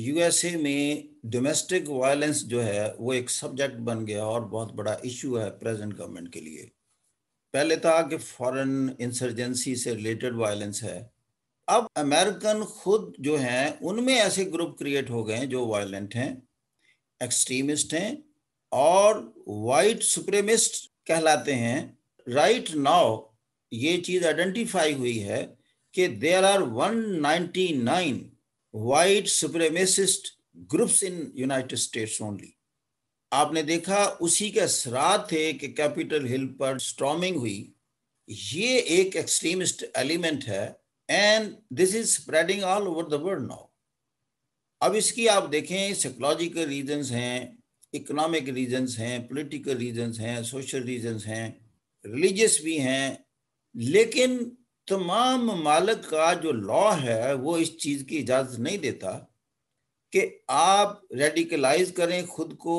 USA में domestic violence जो है वो एक सब्जेक्ट बन गया और बहुत बड़ा इशू है प्रेजेंट गवर्नमेंट के लिए पहले था कि फॉरेन इंसर्जेंसी से रिलेटेड वायलेंस है अब अमेरिकन खुद जो हैं उनमें ऐसे ग्रुप क्रिएट हो गए हैं जो वायलेंट हैं एक्सट्रीमिस्ट हैं और वाइट सुप्रीमिस्ट कहलाते हैं राइट नाउ ये चीज़ आइडेंटिफाई हुई है कि there are 199 white supremacist groups in United States only आपने देखा उसी के असरात थे कि कैपिटल हिल पर स्ट्रॉमिंग हुई ये एक एक्सट्रीमिस्ट एलिमेंट है and this is spreading all over the world now अब इसकी आप देखें साइकोलॉजिकल रीजंस हैं इकोनॉमिक रीजंस हैं पॉलिटिकल रीजंस हैं सोशल रीजंस हैं रिलीजियस भी हैं लेकिन तमाम मालिक का जो लॉ है वो इस चीज की इजाजत नहीं देता कि आप रेडिकलाइज करें खुद को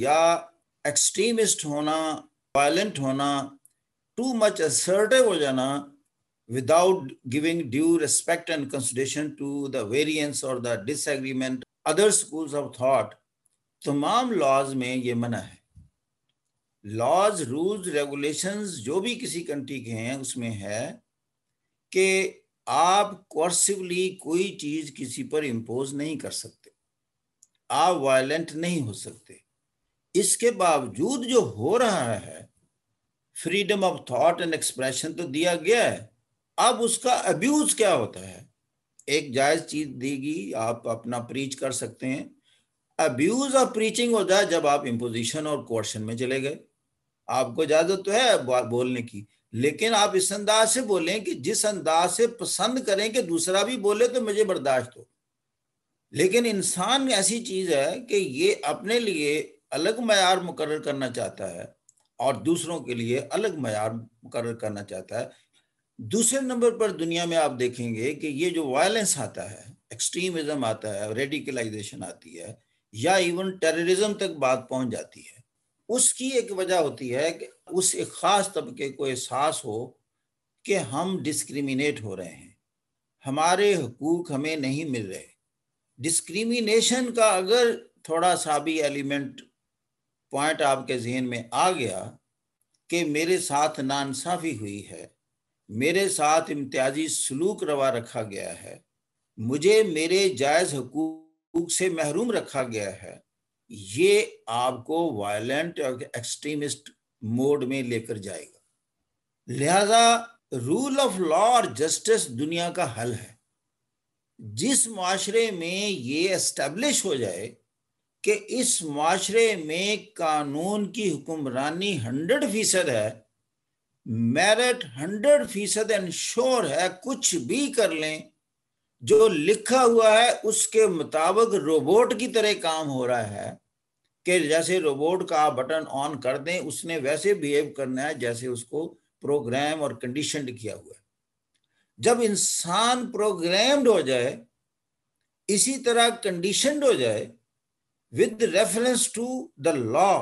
या एक्सट्रीमिस्ट होना वायलेंट होना टू मच असर्टिव हो जाना without giving due respect and consideration to the variance और the disagreement other schools of thought तमाम लॉज में ये मना है लॉज रूल्स रेगुलेशंस जो भी किसी कंट्री के हैं उसमें है कि आप कोर्सिवली कोई चीज किसी पर इम्पोज नहीं कर सकते आप वायलेंट नहीं हो सकते इसके बावजूद जो हो रहा है freedom of thought and expression तो दिया गया है अब उसका अब्यूज क्या होता है एक जायज चीज देगी आप अपना प्रीच कर सकते हैं अब्यूज ऑफ प्रीचिंग होता है जब आप इम्पोजिशन और क्वेश्चन में चले गए आपको इजाजत तो है बोलने की लेकिन आप इस अंदाज से बोलें कि जिस अंदाज से पसंद करें कि दूसरा भी बोले तो मुझे बर्दाश्त हो लेकिन इंसान ऐसी चीज है कि ये अपने लिए अलग मैार मुकर करना चाहता है और दूसरों के लिए अलग मैार मुकर करना चाहता है दूसरे नंबर पर दुनिया में आप देखेंगे कि ये जो वायलेंस आता है एक्सट्रीमिज्म आता है रेडिकलाइजेशन आती है या इवन टेररिज्म तक बात पहुंच जाती है उसकी एक वजह होती है कि उस एक ख़ास तबके को एहसास हो कि हम डिस्क्रिमिनेट हो रहे हैं हमारे हकूक हमें नहीं मिल रहे डिस्क्रिमिनेशन का अगर थोड़ा सा भी एलिमेंट पॉइंट आपके जहन में आ गया कि मेरे साथ नानसाफ़ी हुई है मेरे साथ इम्तियाजी सलूक रवा रखा गया है मुझे मेरे जायज़ हकूक से महरूम रखा गया है ये आपको वायलेंट और एक्सट्रीमिस्ट मोड में लेकर जाएगा लिहाजा रूल ऑफ लॉ और जस्टिस दुनिया का हल है जिस माशरे में ये एस्टेब्लिश हो जाए कि इस माशरे में कानून की हुक्मरानी हंड्रेड फीसद है मेरिट हंड्रेड फीसद इंश्योर है कुछ भी कर लें जो लिखा हुआ है उसके मुताबिक रोबोट की तरह काम हो रहा है कि जैसे रोबोट का बटन ऑन कर दें उसने वैसे बिहेव करना है जैसे उसको प्रोग्राम और कंडीशन किया हुआ है जब इंसान प्रोग्राम्ड हो जाए इसी तरह कंडीशन हो जाए with reference to the law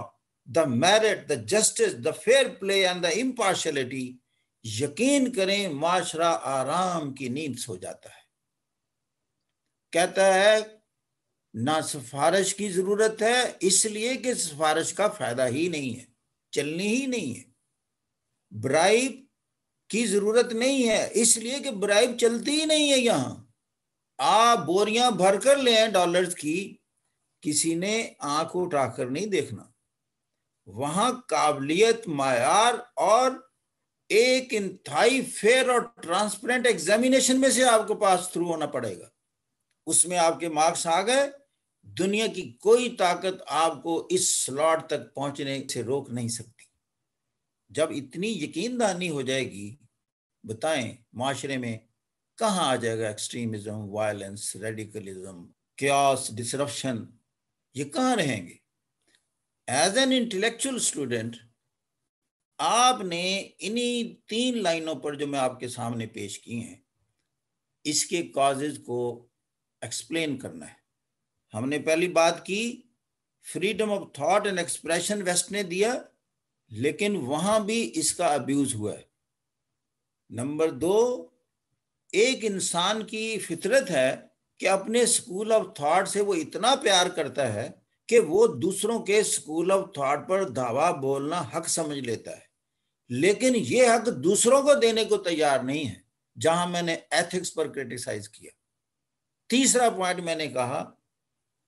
the merit the justice the fair play and the impartiality यकीन करें माशरा आराम की नींद सो जाता है कहता है ना सिफारिश की जरूरत है इसलिए कि सिफारिश का फायदा ही नहीं है चलनी ही नहीं है ब्राइब की जरूरत नहीं है इसलिए कि ब्राइब चलती ही नहीं है यहां आप बोरियां भर कर ले डॉलर्स की किसी ने आंख उठाकर नहीं देखना वहां काबिलियत मायार और एक इंथाई फेयर और ट्रांसपेरेंट एग्जामिनेशन में से आपको पास थ्रू होना पड़ेगा उसमें आपके मार्क्स आ गए दुनिया की कोई ताकत आपको इस स्लॉट तक पहुंचने से रोक नहीं सकती जब इतनी यकीन हो जाएगी बताएं माशरे में कहा आ जाएगा एक्सट्रीमिज्म वायलेंस रेडिकलिज्म डिसरप्शन ये कहा रहेंगे एज एन इंटेलेक्चुअल स्टूडेंट आपने इन्हीं तीन लाइनों पर जो मैं आपके सामने पेश की हैं इसके कॉजेज को एक्सप्लेन करना है हमने पहली बात की freedom of thought and expression West ने दिया लेकिन वहां भी इसका अब्यूज हुआ है नंबर दो एक इंसान की फितरत है कि अपने स्कूल ऑफ थॉट से वो इतना प्यार करता है कि वो दूसरों के स्कूल ऑफ थॉट पर दावा बोलना हक समझ लेता है लेकिन ये हक दूसरों को देने को तैयार नहीं है जहां मैंने एथिक्स पर क्रिटिसाइज किया तीसरा पॉइंट मैंने कहा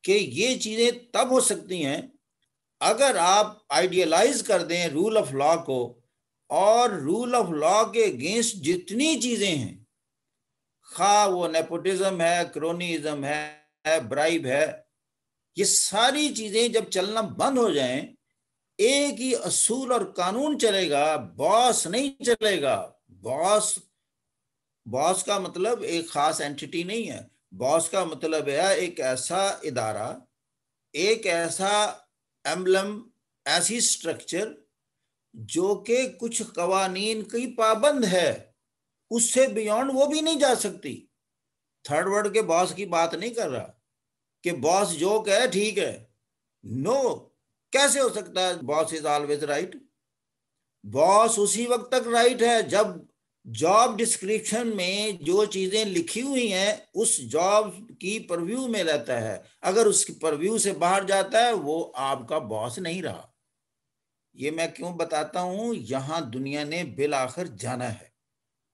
कि ये चीज़ें तब हो सकती हैं अगर आप आइडियलाइज कर दें रूल ऑफ लॉ को और रूल ऑफ लॉ के अगेंस्ट जितनी चीज़ें हैं खा वो नेपोटिज्म है क्रोनिज्म है, है ब्राइब है ये सारी चीज़ें जब चलना बंद हो जाएं एक ही असूल और कानून चलेगा बॉस नहीं चलेगा बॉस बॉस का मतलब एक खास एंटिटी नहीं है बॉस का मतलब है एक ऐसा इदारा एक ऐसा एम्बलम ऐसी स्ट्रक्चर जो के कुछ कवानीन की पाबंद है उससे बियॉन्ड वो भी नहीं जा सकती थर्ड वर्ड के बॉस की बात नहीं कर रहा कि बॉस जो कहे ठीक है नो no, कैसे हो सकता है boss is always right boss उसी वक्त तक राइट है जब जॉब डिस्क्रिप्शन में जो चीज़ें लिखी हुई हैं उस जॉब की परव्यू में रहता है अगर उसकी परव्यू से बाहर जाता है वो आपका बॉस नहीं रहा ये मैं क्यों बताता हूँ यहाँ दुनिया ने बिल आखिर जाना है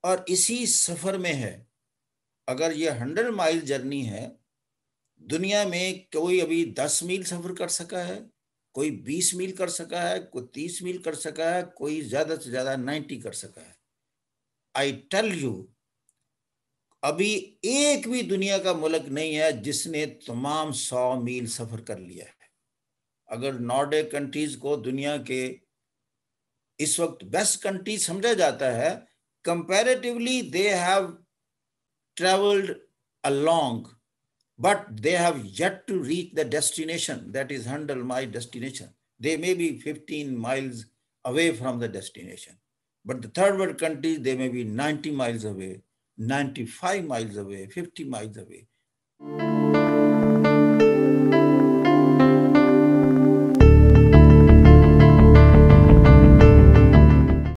और इसी सफ़र में है अगर ये हंड्रेड माइल जर्नी है दुनिया में कोई अभी दस मील सफ़र कर सका है कोई बीस मील कर सका है कोई तीस मील कर सका है कोई ज़्यादा से ज़्यादा नाइन्टी कर सका है आई टेल यू अभी एक भी दुनिया का मुल्क नहीं है जिसने तमाम सौ मील सफर कर लिया है अगर नॉर्डे कंट्रीज को दुनिया के इस वक्त बेस्ट कंट्री समझा जाता है comparatively they have travelled along but they have yet to reach the destination that is hundred my destination they may be fifteen miles away from the destination But the third world countries, they may be 90 miles away, 95 miles away, 50 miles away.